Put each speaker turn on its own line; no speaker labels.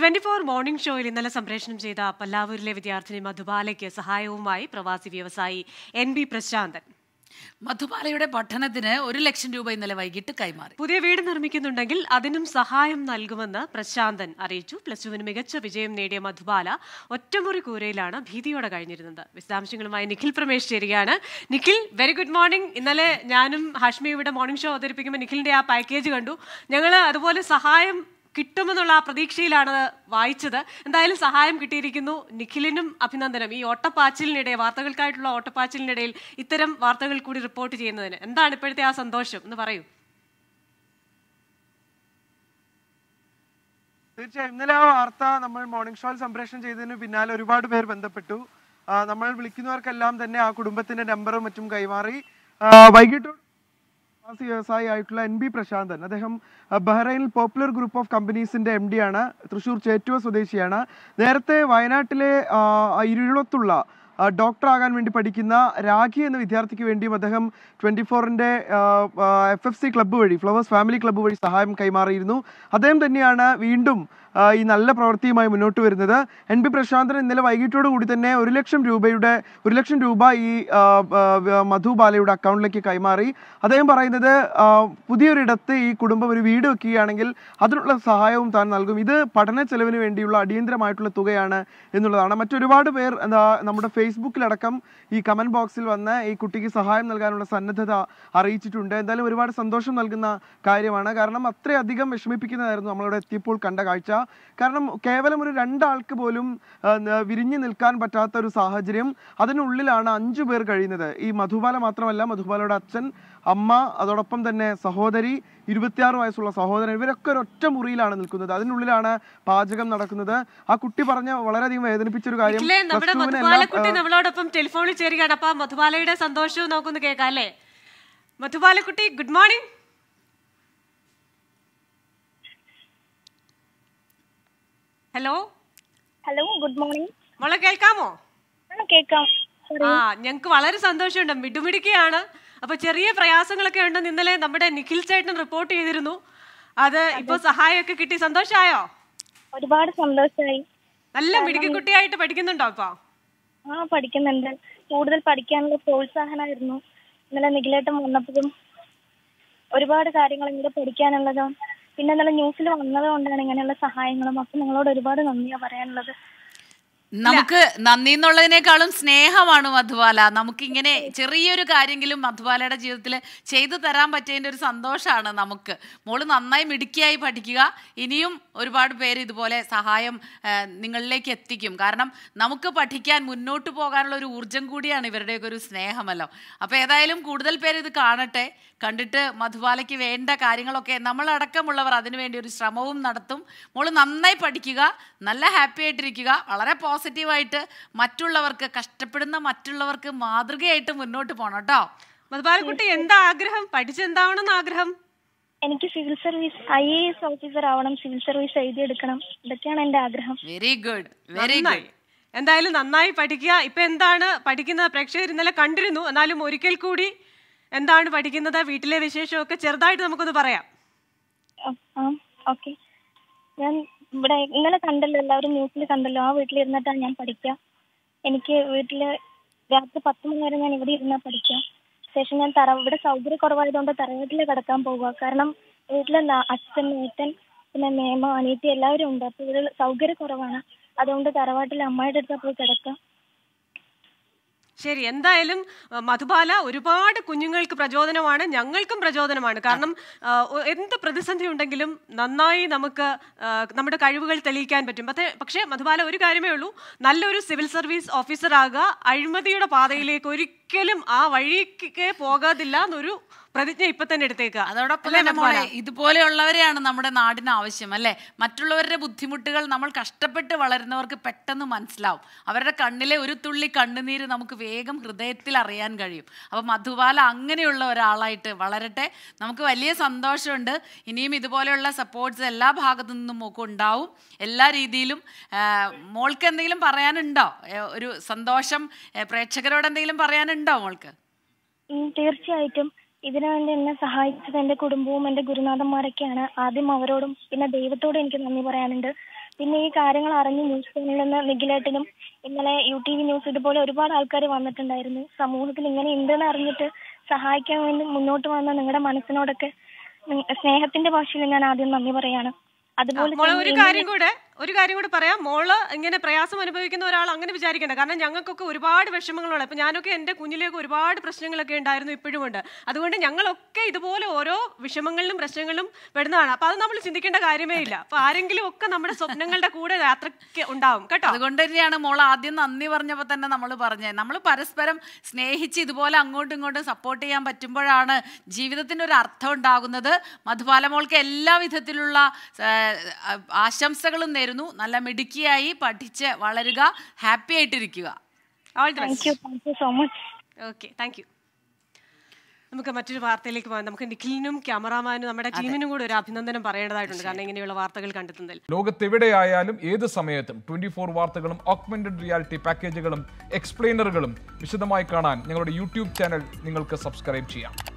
twenty four morning ഷോയിൽ ഇന്നലെ സംപ്രേഷണം ചെയ്ത പല്ലാവൂരിലെ വിദ്യാർത്ഥിനി മധുബാലയ്ക്ക് സഹായവുമായി പ്രവാസി വ്യവസായി എൻ ബി പ്രശാന്തൻ മധുബാലയുടെ പഠനത്തിന് ഒരു ലക്ഷം രൂപ ഇന്നലെ വൈകിട്ട് കൈമാറി പുതിയ വീട് നിർമ്മിക്കുന്നുണ്ടെങ്കിൽ അതിനും സഹായം നൽകുമെന്ന് പ്രശാന്തൻ അറിയിച്ചു പ്ലസ് ടുവിന് മികച്ച വിജയം നേടിയ മധുബാല ഒറ്റമുറി കൂരയിലാണ് ഭീതിയോടെ കഴിഞ്ഞിരുന്നത് വിശദാംശങ്ങളുമായി നിഖിൽ പ്രമേഷ് ചേരുകയാണ് നിഖിൽ വെരി ഗുഡ് മോർണിംഗ് ഇന്നലെ ഞാനും ഹാഷ്മി ഇവിടെ മോർണിംഗ് ഷോ അവതരിപ്പിക്കുമ്പോൾ നിഖിലിന്റെ ആ പാക്കേജ് കണ്ടു ഞങ്ങൾ അതുപോലെ സഹായം കിട്ടുമെന്നുള്ള ആ പ്രതീക്ഷയിലാണ് വായിച്ചത് എന്തായാലും സഹായം കിട്ടിയിരിക്കുന്നു നിഖിലിനും അഭിനന്ദനം ഈ ഓട്ടപ്പാച്ചിലിനിടയിൽ വാർത്തകൾക്കായിട്ടുള്ള ഓട്ടപ്പാച്ചിലിനിടയിൽ ഇത്തരം വാർത്തകൾ കൂടി റിപ്പോർട്ട് ചെയ്യുന്നതിന് എന്താണ് ഇപ്പോഴത്തെ ആ സന്തോഷം എന്ന് പറയൂ
തീർച്ചയായും ഇന്നലെ ആ വാർത്ത നമ്മൾ മോർണിംഗ് ഷോയിൽ സംപ്രേഷണം ചെയ്തതിന് പിന്നാലെ ഒരുപാട് പേർ ബന്ധപ്പെട്ടു നമ്മൾ വിളിക്കുന്നവർക്കെല്ലാം തന്നെ ആ കുടുംബത്തിന്റെ നമ്പറും മറ്റും കൈമാറി വൈകിട്ട് പ്രവാസി വ്യവസായി ആയിട്ടുള്ള എൻ ബി പ്രശാന്തൻ അദ്ദേഹം ബഹ്റൈനിൽ പോപ്പുലർ ഗ്രൂപ്പ് ഓഫ് കമ്പനീസിന്റെ എം ആണ് തൃശൂർ ചേറ്റുവ സ്വദേശിയാണ് നേരത്തെ വയനാട്ടിലെ ഇരുളത്തുള്ള ഡോക്ടറാകാൻ വേണ്ടി പഠിക്കുന്ന രാഖി എന്ന വിദ്യാർത്ഥിക്ക് വേണ്ടിയും അദ്ദേഹം ട്വന്റി ഫോറിന്റെ എഫ് എഫ് സി ക്ലബ്ബ് വഴി ഫ്ലവേഴ്സ് ഫാമിലി ക്ലബ്ബ് വഴി സഹായം കൈമാറിയിരുന്നു അദ്ദേഹം തന്നെയാണ് വീണ്ടും ഈ നല്ല പ്രവൃത്തിയുമായി മുന്നോട്ട് വരുന്നത് എൻ പി പ്രശാന്തൻ ഇന്നലെ വൈകിട്ടോടു കൂടി തന്നെ ഒരു ലക്ഷം രൂപയുടെ ഒരു ലക്ഷം രൂപ ഈ മധു ബാലയുടെ അക്കൗണ്ടിലേക്ക് കൈമാറി അദ്ദേഹം പറയുന്നത് പുതിയൊരിടത്ത് ഈ കുടുംബം ഒരു വീട് വെക്കുകയാണെങ്കിൽ അതിനുള്ള സഹായവും താൻ നൽകും ഇത് പഠന ചെലവിന് വേണ്ടിയുള്ള അടിയന്തരമായിട്ടുള്ള തുകയാണ് എന്നുള്ളതാണ് മറ്റൊരുപാട് പേർ എന്താ നമ്മുടെ ഫേസ്ബുക്കിലടക്കം ഈ കമന്റ് ബോക്സിൽ വന്ന് ഈ കുട്ടിക്ക് സഹായം നൽകാനുള്ള സന്നദ്ധത അറിയിച്ചിട്ടുണ്ട് എന്തായാലും ഒരുപാട് സന്തോഷം നൽകുന്ന കാര്യമാണ് കാരണം അത്രയധികം വിഷമിപ്പിക്കുന്നതായിരുന്നു നമ്മളവിടെ എത്തിയപ്പോൾ കണ്ട കാഴ്ച കാരണം കേവലം ഒരു രണ്ടാൾക്ക് പോലും വിരിഞ്ഞു നിൽക്കാൻ പറ്റാത്ത ഒരു സാഹചര്യം അതിനുള്ളിലാണ് അഞ്ചു പേർ കഴിയുന്നത് ഈ മധുബാല മാത്രമല്ല മധുബാലയുടെ അച്ഛൻ അമ്മ അതോടൊപ്പം തന്നെ സഹോദരി ഇരുപത്തിയാറ് വയസ്സുള്ള സഹോദരൻ ഇവരൊക്കെ ഒരൊറ്റ മുറിയിലാണ് നിൽക്കുന്നത് അതിനുള്ളിലാണ് പാചകം നടക്കുന്നത് ആ കുട്ടി പറഞ്ഞ വളരെയധികം വേദനിപ്പിച്ചൊരു കാര്യം
നമ്മളോടൊപ്പം ടെലിഫോണിൽ ചേരുകയാണ് അപ്പൊ മധുബാലയുടെ സന്തോഷവും നോക്കുന്നു കേൾക്കാം അല്ലേ മധുബാലക്കുട്ടി good morning hello hello good morning മോളെ കേൾക്കാമോ കേൾക്കാം ആ ഞങ്ങൾക്ക് വളരെ സന്തോഷമുണ്ട് മിടുമിടുക്കിയാണ് അപ്പൊ ചെറിയ പ്രയാസങ്ങളൊക്കെ ഉണ്ടെന്ന് ഇന്നലെ നമ്മുടെ നിഖിൽ ചേട്ടൻ റിപ്പോർട്ട് ചെയ്തിരുന്നു അത് ഇപ്പൊ സഹായമൊക്കെ കിട്ടി സന്തോഷായോ
ഒരുപാട് സന്തോഷമായി നല്ല മിടുക്കി കുട്ടിയായിട്ട്
പഠിക്കുന്നുണ്ടോ അപ്പൊ
ആ പഠിക്കുന്നുണ്ട് കൂടുതൽ പഠിക്കാനുള്ള പ്രോത്സാഹനമായിരുന്നു ഇന്നലെ നിഖിലേട്ടൻ വന്നപ്പോഴും ഒരുപാട് കാര്യങ്ങൾ ഇവിടെ പഠിക്കാനുള്ളതും പിന്നെ ഇന്നലെ ന്യൂസിൽ വന്നത് കൊണ്ടാണ് ഇങ്ങനെയുള്ള സഹായങ്ങളും അപ്പൊ നിങ്ങളോട് ഒരുപാട് നന്ദിയാ പറയാനുള്ളത്
നമുക്ക് നന്ദി എന്നുള്ളതിനേക്കാളും സ്നേഹമാണ് മധുബാല നമുക്കിങ്ങനെ ചെറിയൊരു കാര്യമെങ്കിലും മധുബാലയുടെ ജീവിതത്തിൽ ചെയ്തു തരാൻ പറ്റിയതിൻ്റെ ഒരു സന്തോഷമാണ് നമുക്ക് മോള് നന്നായി മിടുക്കിയായി പഠിക്കുക ഇനിയും ഒരുപാട് പേര് ഇതുപോലെ സഹായം നിങ്ങളിലേക്ക് എത്തിക്കും കാരണം നമുക്ക് പഠിക്കാൻ മുന്നോട്ട് പോകാനുള്ള ഒരു ഊർജം കൂടിയാണ് ഇവരുടെയൊക്കെ ഒരു സ്നേഹമല്ലോ അപ്പോൾ ഏതായാലും കൂടുതൽ പേര് ഇത് കാണട്ടെ കണ്ടിട്ട് മധുബാലയ്ക്ക് വേണ്ട കാര്യങ്ങളൊക്കെ നമ്മളടക്കമുള്ളവർ അതിനുവേണ്ടി ഒരു ശ്രമവും നടത്തും മോള് നന്നായി പഠിക്കുക നല്ല ഹാപ്പി ആയിട്ടിരിക്കുക വളരെ പോസിറ്റീവ് പോസിറ്റീവായിട്ട് മറ്റുള്ളവർക്ക് കഷ്ടപ്പെടുന്ന
മറ്റുള്ളവർക്ക് മാതൃകയായിട്ട് മുന്നോട്ട് പോകണം കേട്ടോ മധുബാലക്കുട്ടി എന്താ ആഗ്രഹം പഠിച്ചെന്താവണം ആഗ്രഹം എനിക്ക് civil service I A S officer ആവണം സിവിൽ സർവീസ് എഴുതിയെടുക്കണം ഇതൊക്കെയാണ് എന്റെ ആഗ്രഹം വെരി ഗുഡ് വെരി ഗുഡ് എന്തായാലും നന്നായി പഠിക്കുക ഇപ്പൊ എന്താണ് പഠിക്കുന്നത് പ്രേക്ഷകർ ഇന്നലെ കണ്ടിരുന്നു എന്നാലും ഒരിക്കൽ കൂടി എന്താണ് പഠിക്കുന്നത് വീട്ടിലെ വിശേഷമൊക്കെ ചെറുതായിട്ട് നമുക്കൊന്ന് പറയാം
ഞാൻ ഇവിടെ ഇങ്ങനെ കണ്ടല്ലോ എല്ലാവരും ന്യൂസിൽ കണ്ടല്ലോ ആ വീട്ടിലിരുന്നിട്ടാണ് ഞാൻ പഠിക്കുക എനിക്ക് വീട്ടിൽ രാത്രി പത്ത് മണി വരെ ഞാൻ ഇവിടെ ഇരുന്നാ പഠിക്കുക ശേഷം ഞാൻ തറ ഇവിടെ സൗകര്യ കുറവായതുകൊണ്ട് തറവാട്ടിൽ കിടക്കാൻ പോവുക കാരണം വീട്ടിലെ അച്ഛൻ നീറ്റൻ പിന്നെ മേമ അനിയത്തി എല്ലാവരും ഉണ്ട് അപ്പോൾ ഇവിടെ സൗകര്യക്കുറവാണ് അതുകൊണ്ട് തറവാട്ടിൽ അമ്മായിയുടെ അടുത്താ പോയി കിടക്കുക
ശരി എന്തായാലും മധുബാല ഒരുപാട് കുഞ്ഞുങ്ങൾക്ക് പ്രചോദനമാണ് ഞങ്ങൾക്കും പ്രചോദനമാണ് കാരണം എന്ത് പ്രതിസന്ധി ഉണ്ടെങ്കിലും നന്നായി നമുക്ക് നമ്മുടെ കഴിവുകൾ തെളിയിക്കാൻ പറ്റും പക്ഷേ പക്ഷേ മധുബാല ഒരു കാര്യമേ ഉള്ളൂ നല്ലൊരു സിവിൽ സർവീസ് ഓഫീസർ ആകുക അഴിമതിയുടെ പാതയിലേക്ക് ഒരിക്കലും ആ വഴിക്ക് പോകാതില്ല എന്നൊരു പ്രതിജ്ഞ ഇപ്പൊ തന്നെ എടുത്തേക്കാം
അതോടൊപ്പം തന്നെ ഇതുപോലെയുള്ളവരെയാണ് നമ്മുടെ നാടിന് ആവശ്യം അല്ലെ മറ്റുള്ളവരുടെ ബുദ്ധിമുട്ടുകൾ നമ്മൾ കഷ്ടപ്പെട്ട് വളരുന്നവർക്ക് പെട്ടെന്ന് മനസ്സിലാവും അവരുടെ കണ്ണിലെ ഒരു തുള്ളി കണ്ണുനീര് നമുക്ക് വേഗം ഹൃദയത്തിൽ അറിയാൻ കഴിയും അപ്പൊ മധുബാല അങ്ങനെയുള്ള ഒരാളായിട്ട് വളരട്ടെ നമുക്ക് വലിയ സന്തോഷമുണ്ട് ഇനിയും ഇതുപോലെയുള്ള സപ്പോർട്ട്സ് എല്ലാ ഭാഗത്തു നിന്നും ഒക്കെ ഉണ്ടാവും എല്ലാ രീതിയിലും മോൾക്ക് എന്തെങ്കിലും പറയാനുണ്ടോ ഒരു സന്തോഷം പ്രേക്ഷകരോട് എന്തെങ്കിലും പറയാനുണ്ടോ മോൾക്ക്
തീർച്ചയായിട്ടും ഇതിനു വേണ്ടി എന്നെ സഹായിച്ചത് എന്റെ കുടുംബവും എന്റെ ഗുരുനാഥന്മാരൊക്കെയാണ് ആദ്യം അവരോടും പിന്നെ ദൈവത്തോടും എനിക്ക് നന്ദി പറയാനുണ്ട് പിന്നെ ഈ കാര്യങ്ങൾ അറിഞ്ഞ് ന്യൂസ് ചാനലിൽ നിന്ന് നിഖിലേട്ടനും ഇന്നലെ യു ടി വി ന്യൂസ് ഇതുപോലെ ഒരുപാട് ആൾക്കാർ വന്നിട്ടുണ്ടായിരുന്നു സമൂഹത്തിൽ ഇങ്ങനെ ഉണ്ടെന്ന് അറിഞ്ഞിട്ട് സഹായിക്കാൻ വേണ്ടി മുന്നോട്ട് വന്ന നിങ്ങളുടെ മനസ്സിനോടൊക്കെ സ്നേഹത്തിന്റെ ഭാഷയിൽ ഞാൻ ആദ്യം നന്ദി പറയാണ് അതുപോലെ ഒരു കാര്യം കൂടെ
ഒരു കാര്യം കൂടി പറയാം മോള് ഇങ്ങനെ പ്രയാസം അനുഭവിക്കുന്ന ഒരാൾ അങ്ങനെ വിചാരിക്കേണ്ട കാരണം ഞങ്ങൾക്കൊക്കെ ഒരുപാട് വിഷമങ്ങളുണ്ട് അപ്പം ഞാനൊക്കെ എൻ്റെ കുഞ്ഞിലേക്ക് ഒരുപാട് പ്രശ്നങ്ങളൊക്കെ ഉണ്ടായിരുന്നു ഇപ്പോഴും ഉണ്ട് അതുകൊണ്ട് ഞങ്ങളൊക്കെ ഇതുപോലെ ഓരോ വിഷമങ്ങളിലും പ്രശ്നങ്ങളിലും പെടുന്നതാണ് അപ്പം അത് നമ്മൾ ചിന്തിക്കേണ്ട കാര്യമേ ഇല്ല അപ്പം ആരെങ്കിലും ഒക്കെ നമ്മുടെ സ്വപ്നങ്ങളുടെ കൂടെ യാത്രയ്ക്ക് ഉണ്ടാവും കേട്ടോ അതുകൊണ്ട് തന്നെയാണ് മോൾ ആദ്യം നന്ദി പറഞ്ഞപ്പോൾ തന്നെ നമ്മൾ പറഞ്ഞത് നമ്മൾ
പരസ്പരം സ്നേഹിച്ച് ഇതുപോലെ അങ്ങോട്ടും ഇങ്ങോട്ടും സപ്പോർട്ട് ചെയ്യാൻ പറ്റുമ്പോഴാണ് ജീവിതത്തിന് ഒരു അർത്ഥം ഉണ്ടാകുന്നത് മധുബാല മോൾക്ക് എല്ലാ വിധത്തിലുള്ള ആശംസകളും ആയിരുന്നു
നല്ല മിടുക്കിയായി പഠിച്ച് വളരുക ഹാപ്പി ആയിട്ടിരിക്കുക ഓൾ ദി സോ മച്ച് നമുക്ക് മറ്റൊരു വാർത്തയിലേക്ക് പോകാം നമുക്ക് നിഖിലിനും ക്യാമറാമാനും നമ്മുടെ ടീമിനും കൂടെ ഒരു അഭിനന്ദനം പറയേണ്ടതായിട്ടുണ്ട് കാരണം ഇങ്ങനെയുള്ള വാർത്തകൾ കണ്ടെത്തുന്നതിൽ
ലോകത്തെവിടെയായാലും ഏത് സമയത്തും ട്വന്റി ഫോർ വാർത്തകളും ഓഗ്മെന്റഡ് റിയാലിറ്റി പാക്കേജുകളും എക്സ്പ്ലെയിനറുകളും വിശദമായി കാണാൻ ഞങ്ങളുടെ യൂട്യൂബ് ചാനൽ നിങ്ങൾക്ക് സബ്സ്ക്രൈബ് ചെയ്യാം